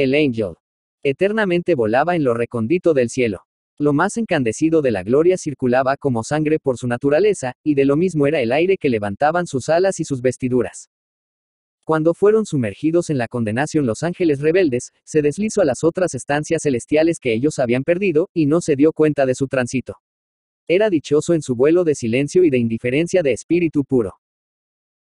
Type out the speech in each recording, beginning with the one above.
El ángel. Eternamente volaba en lo recondito del cielo. Lo más encandecido de la gloria circulaba como sangre por su naturaleza, y de lo mismo era el aire que levantaban sus alas y sus vestiduras. Cuando fueron sumergidos en la condenación los ángeles rebeldes, se deslizó a las otras estancias celestiales que ellos habían perdido, y no se dio cuenta de su tránsito. Era dichoso en su vuelo de silencio y de indiferencia de espíritu puro.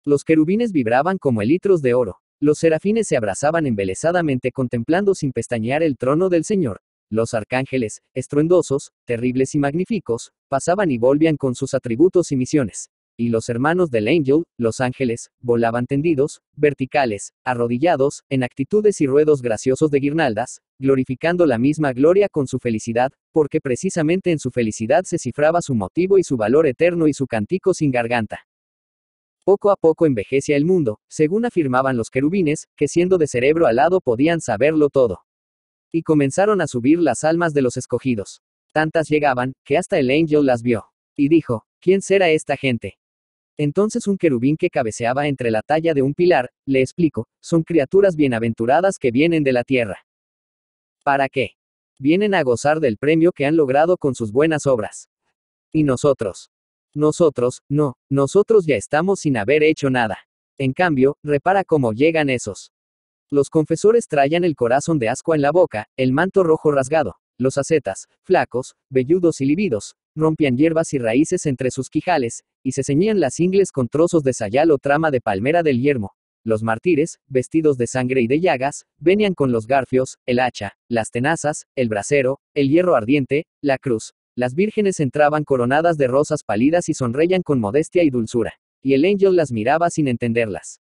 Los querubines vibraban como elitros de oro. Los serafines se abrazaban embelezadamente contemplando sin pestañear el trono del Señor. Los arcángeles, estruendosos, terribles y magníficos, pasaban y volvían con sus atributos y misiones. Y los hermanos del ángel, los ángeles, volaban tendidos, verticales, arrodillados, en actitudes y ruedos graciosos de guirnaldas, glorificando la misma gloria con su felicidad, porque precisamente en su felicidad se cifraba su motivo y su valor eterno y su cantico sin garganta. Poco a poco envejecía el mundo, según afirmaban los querubines, que siendo de cerebro alado podían saberlo todo. Y comenzaron a subir las almas de los escogidos. Tantas llegaban, que hasta el ángel las vio. Y dijo, ¿quién será esta gente? Entonces un querubín que cabeceaba entre la talla de un pilar, le explicó, son criaturas bienaventuradas que vienen de la tierra. ¿Para qué? Vienen a gozar del premio que han logrado con sus buenas obras. ¿Y nosotros? Nosotros, no, nosotros ya estamos sin haber hecho nada. En cambio, repara cómo llegan esos. Los confesores traían el corazón de asco en la boca, el manto rojo rasgado, los acetas, flacos, velludos y libidos, rompían hierbas y raíces entre sus quijales, y se ceñían las ingles con trozos de sayal o trama de palmera del yermo. Los mártires, vestidos de sangre y de llagas, venían con los garfios, el hacha, las tenazas, el brasero, el hierro ardiente, la cruz, las vírgenes entraban coronadas de rosas pálidas y sonreían con modestia y dulzura, y el ángel las miraba sin entenderlas.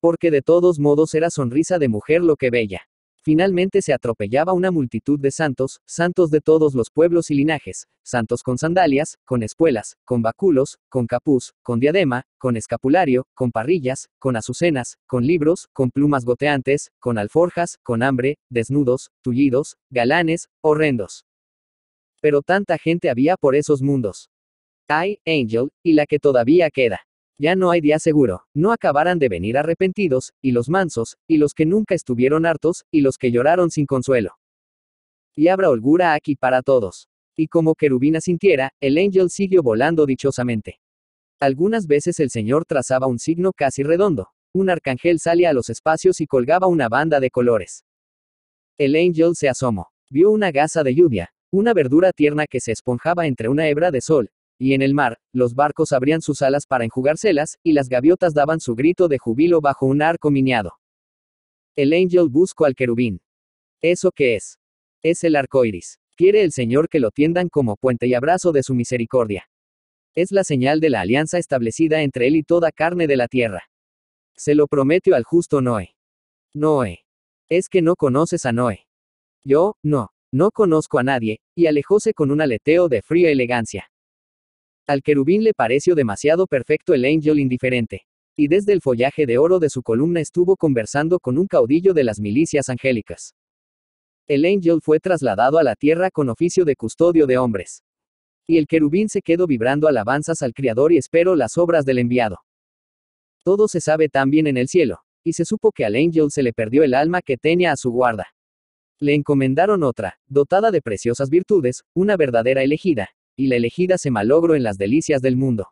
Porque de todos modos era sonrisa de mujer lo que bella. Finalmente se atropellaba una multitud de santos, santos de todos los pueblos y linajes, santos con sandalias, con espuelas, con báculos, con capuz, con diadema, con escapulario, con parrillas, con azucenas, con libros, con plumas goteantes, con alforjas, con hambre, desnudos, tullidos, galanes, horrendos. Pero tanta gente había por esos mundos. Hay, Angel, y la que todavía queda. Ya no hay día seguro, no acabarán de venir arrepentidos, y los mansos, y los que nunca estuvieron hartos, y los que lloraron sin consuelo. Y habrá holgura aquí para todos. Y como querubina sintiera, el Angel siguió volando dichosamente. Algunas veces el Señor trazaba un signo casi redondo. Un arcángel salía a los espacios y colgaba una banda de colores. El Angel se asomó. Vio una gasa de lluvia, una verdura tierna que se esponjaba entre una hebra de sol, y en el mar, los barcos abrían sus alas para enjugárselas, y las gaviotas daban su grito de jubilo bajo un arco miniado. El ángel buscó al querubín. ¿Eso qué es? Es el arco iris. Quiere el Señor que lo tiendan como puente y abrazo de su misericordia. Es la señal de la alianza establecida entre él y toda carne de la tierra. Se lo prometió al justo Noé. Noé. Es que no conoces a Noé. Yo, no. No conozco a nadie, y alejóse con un aleteo de fría elegancia. Al querubín le pareció demasiado perfecto el ángel indiferente. Y desde el follaje de oro de su columna estuvo conversando con un caudillo de las milicias angélicas. El ángel fue trasladado a la tierra con oficio de custodio de hombres. Y el querubín se quedó vibrando alabanzas al Criador y espero las obras del enviado. Todo se sabe también en el cielo, y se supo que al ángel se le perdió el alma que tenía a su guarda. Le encomendaron otra, dotada de preciosas virtudes, una verdadera elegida, y la elegida se malogró en las delicias del mundo.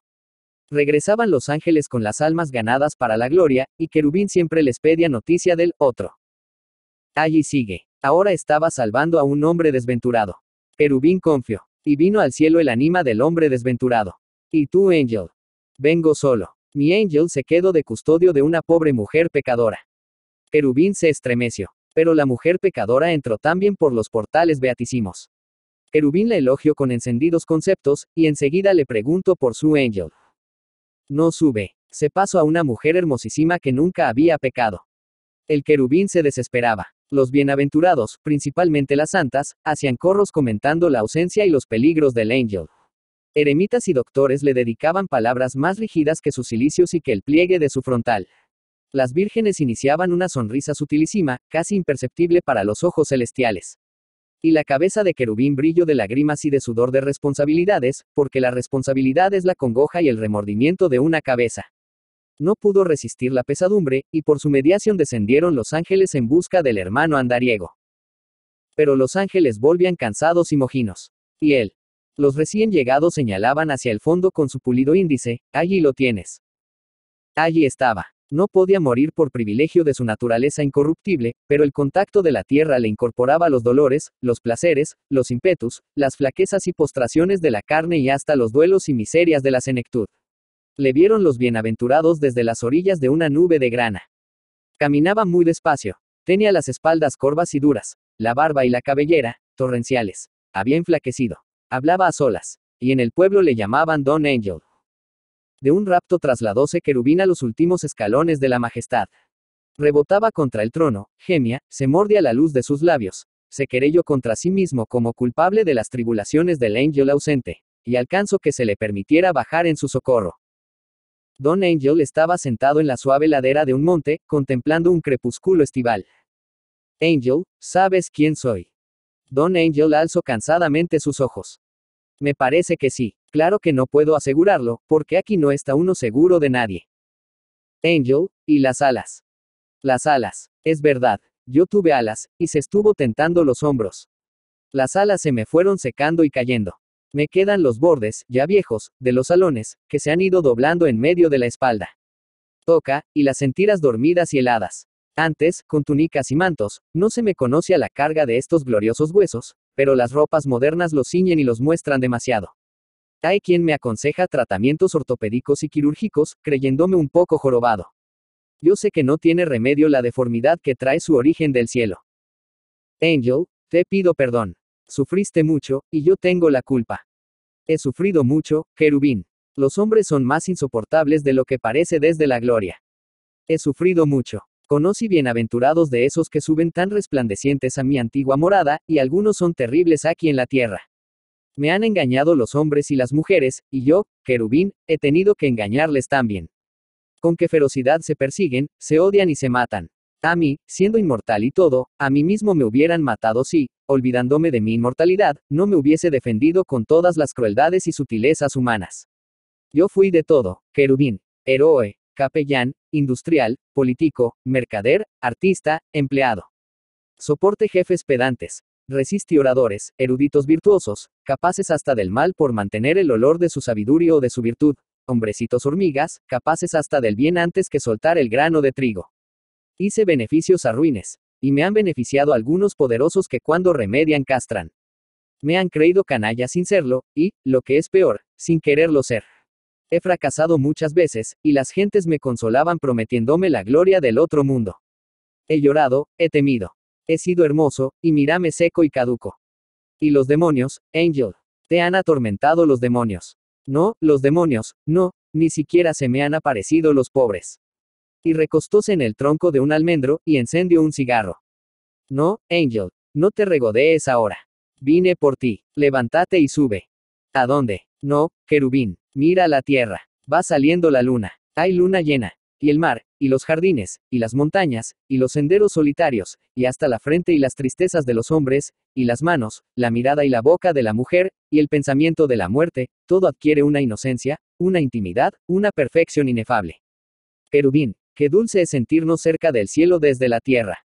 Regresaban los ángeles con las almas ganadas para la gloria, y querubín siempre les pedía noticia del otro. Allí sigue. Ahora estaba salvando a un hombre desventurado. Querubín confió. Y vino al cielo el anima del hombre desventurado. Y tú, Angel. Vengo solo. Mi Angel se quedó de custodio de una pobre mujer pecadora. Querubín se estremeció pero la mujer pecadora entró también por los portales beatísimos. Querubín la elogió con encendidos conceptos, y enseguida le preguntó por su angel. No sube. Se pasó a una mujer hermosísima que nunca había pecado. El querubín se desesperaba. Los bienaventurados, principalmente las santas, hacían corros comentando la ausencia y los peligros del angel. Eremitas y doctores le dedicaban palabras más rígidas que sus cilicios y que el pliegue de su frontal. Las vírgenes iniciaban una sonrisa sutilísima, casi imperceptible para los ojos celestiales. Y la cabeza de querubín brilló de lágrimas y de sudor de responsabilidades, porque la responsabilidad es la congoja y el remordimiento de una cabeza. No pudo resistir la pesadumbre, y por su mediación descendieron los ángeles en busca del hermano andariego. Pero los ángeles volvían cansados y mojinos. Y él. Los recién llegados señalaban hacia el fondo con su pulido índice, allí lo tienes. Allí estaba. No podía morir por privilegio de su naturaleza incorruptible, pero el contacto de la tierra le incorporaba los dolores, los placeres, los impetus, las flaquezas y postraciones de la carne y hasta los duelos y miserias de la senectud. Le vieron los bienaventurados desde las orillas de una nube de grana. Caminaba muy despacio. Tenía las espaldas corvas y duras, la barba y la cabellera, torrenciales. Había enflaquecido. Hablaba a solas. Y en el pueblo le llamaban Don Angel. De un rapto trasladóse querubín querubina los últimos escalones de la majestad. Rebotaba contra el trono, gemia, se mordía la luz de sus labios, se querelló contra sí mismo como culpable de las tribulaciones del ángel ausente, y alcanzó que se le permitiera bajar en su socorro. Don Angel estaba sentado en la suave ladera de un monte, contemplando un crepúsculo estival. Angel, ¿sabes quién soy? Don Angel alzó cansadamente sus ojos. Me parece que sí. Claro que no puedo asegurarlo, porque aquí no está uno seguro de nadie. Angel, y las alas. Las alas. Es verdad, yo tuve alas, y se estuvo tentando los hombros. Las alas se me fueron secando y cayendo. Me quedan los bordes, ya viejos, de los salones, que se han ido doblando en medio de la espalda. Toca, y las sentiras dormidas y heladas. Antes, con túnicas y mantos, no se me conoce a la carga de estos gloriosos huesos, pero las ropas modernas los ciñen y los muestran demasiado. Hay quien me aconseja tratamientos ortopédicos y quirúrgicos, creyéndome un poco jorobado. Yo sé que no tiene remedio la deformidad que trae su origen del cielo. Angel, te pido perdón. Sufriste mucho, y yo tengo la culpa. He sufrido mucho, querubín. Los hombres son más insoportables de lo que parece desde la gloria. He sufrido mucho. Conocí bienaventurados de esos que suben tan resplandecientes a mi antigua morada, y algunos son terribles aquí en la tierra. Me han engañado los hombres y las mujeres, y yo, querubín, he tenido que engañarles también. Con qué ferocidad se persiguen, se odian y se matan. A mí, siendo inmortal y todo, a mí mismo me hubieran matado si, olvidándome de mi inmortalidad, no me hubiese defendido con todas las crueldades y sutilezas humanas. Yo fui de todo, querubín, héroe, capellán, industrial, político, mercader, artista, empleado. Soporte jefes pedantes, Resiste oradores, eruditos virtuosos, capaces hasta del mal por mantener el olor de su sabiduría o de su virtud, hombrecitos hormigas, capaces hasta del bien antes que soltar el grano de trigo. Hice beneficios a ruines, y me han beneficiado algunos poderosos que cuando remedian castran. Me han creído canalla sin serlo, y, lo que es peor, sin quererlo ser. He fracasado muchas veces, y las gentes me consolaban prometiéndome la gloria del otro mundo. He llorado, he temido. He sido hermoso, y mírame seco y caduco. Y los demonios, Angel. Te han atormentado los demonios. No, los demonios, no, ni siquiera se me han aparecido los pobres. Y recostóse en el tronco de un almendro, y encendió un cigarro. No, Angel, no te regodees ahora. Vine por ti, levántate y sube. ¿A dónde? No, querubín, mira la tierra. Va saliendo la luna. Hay luna llena y el mar, y los jardines, y las montañas, y los senderos solitarios, y hasta la frente y las tristezas de los hombres, y las manos, la mirada y la boca de la mujer, y el pensamiento de la muerte, todo adquiere una inocencia, una intimidad, una perfección inefable. Querubín, qué dulce es sentirnos cerca del cielo desde la tierra.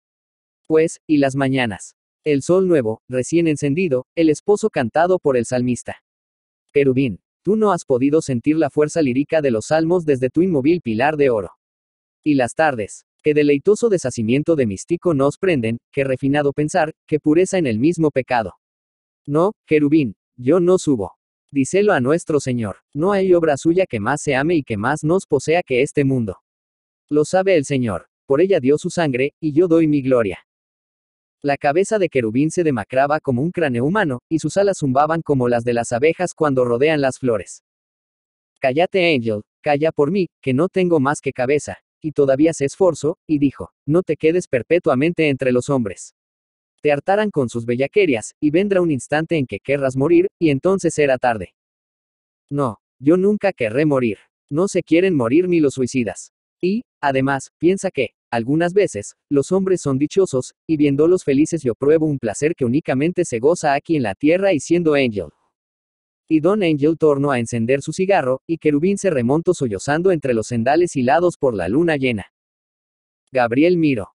Pues, y las mañanas. El sol nuevo, recién encendido, el esposo cantado por el salmista. Querubín, tú no has podido sentir la fuerza lírica de los salmos desde tu inmóvil pilar de oro y las tardes. ¡Qué deleitoso deshacimiento de místico nos prenden, qué refinado pensar, qué pureza en el mismo pecado. No, querubín, yo no subo. Díselo a nuestro Señor, no hay obra suya que más se ame y que más nos posea que este mundo. Lo sabe el Señor, por ella dio su sangre, y yo doy mi gloria. La cabeza de querubín se demacraba como un cráneo humano, y sus alas zumbaban como las de las abejas cuando rodean las flores. Cállate, Angel, calla por mí, que no tengo más que cabeza y todavía se esforzó, y dijo, no te quedes perpetuamente entre los hombres. Te hartarán con sus bellaquerías, y vendrá un instante en que querrás morir, y entonces será tarde. No, yo nunca querré morir. No se quieren morir ni los suicidas. Y, además, piensa que, algunas veces, los hombres son dichosos, y viéndolos felices yo pruebo un placer que únicamente se goza aquí en la tierra y siendo angel y Don Angel tornó a encender su cigarro, y Querubín se remontó sollozando entre los sendales hilados por la luna llena. Gabriel Miro.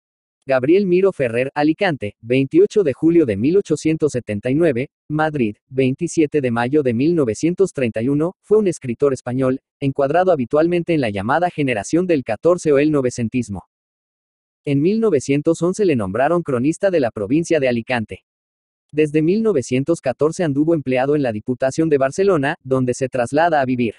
Gabriel Miro Ferrer, Alicante, 28 de julio de 1879, Madrid, 27 de mayo de 1931, fue un escritor español, encuadrado habitualmente en la llamada generación del 14 o el novecentismo. En 1911 le nombraron cronista de la provincia de Alicante. Desde 1914 anduvo empleado en la Diputación de Barcelona, donde se traslada a vivir.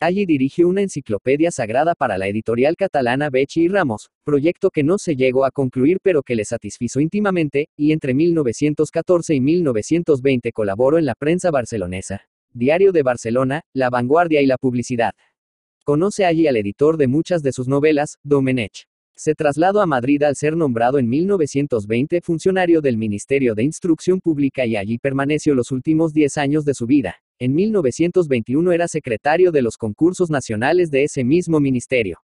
Allí dirigió una enciclopedia sagrada para la editorial catalana Bechi y Ramos, proyecto que no se llegó a concluir pero que le satisfizo íntimamente, y entre 1914 y 1920 colaboró en la prensa barcelonesa, Diario de Barcelona, La Vanguardia y la Publicidad. Conoce allí al editor de muchas de sus novelas, Domenech. Se trasladó a Madrid al ser nombrado en 1920 funcionario del Ministerio de Instrucción Pública y allí permaneció los últimos 10 años de su vida. En 1921 era secretario de los concursos nacionales de ese mismo ministerio.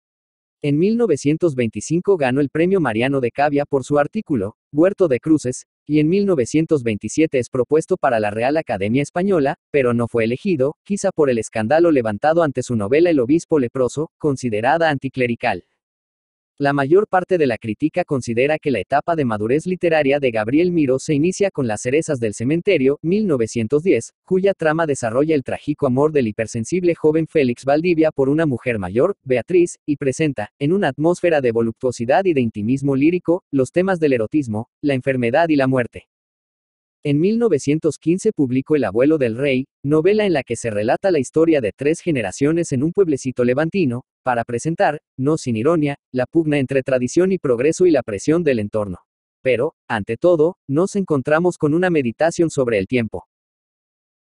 En 1925 ganó el premio Mariano de Cavia por su artículo, Huerto de Cruces, y en 1927 es propuesto para la Real Academia Española, pero no fue elegido, quizá por el escándalo levantado ante su novela El Obispo Leproso, considerada anticlerical. La mayor parte de la crítica considera que la etapa de madurez literaria de Gabriel Miro se inicia con Las cerezas del cementerio, 1910, cuya trama desarrolla el trágico amor del hipersensible joven Félix Valdivia por una mujer mayor, Beatriz, y presenta, en una atmósfera de voluptuosidad y de intimismo lírico, los temas del erotismo, la enfermedad y la muerte. En 1915 publicó El abuelo del rey, novela en la que se relata la historia de tres generaciones en un pueblecito levantino, para presentar, no sin ironía, la pugna entre tradición y progreso y la presión del entorno. Pero, ante todo, nos encontramos con una meditación sobre el tiempo,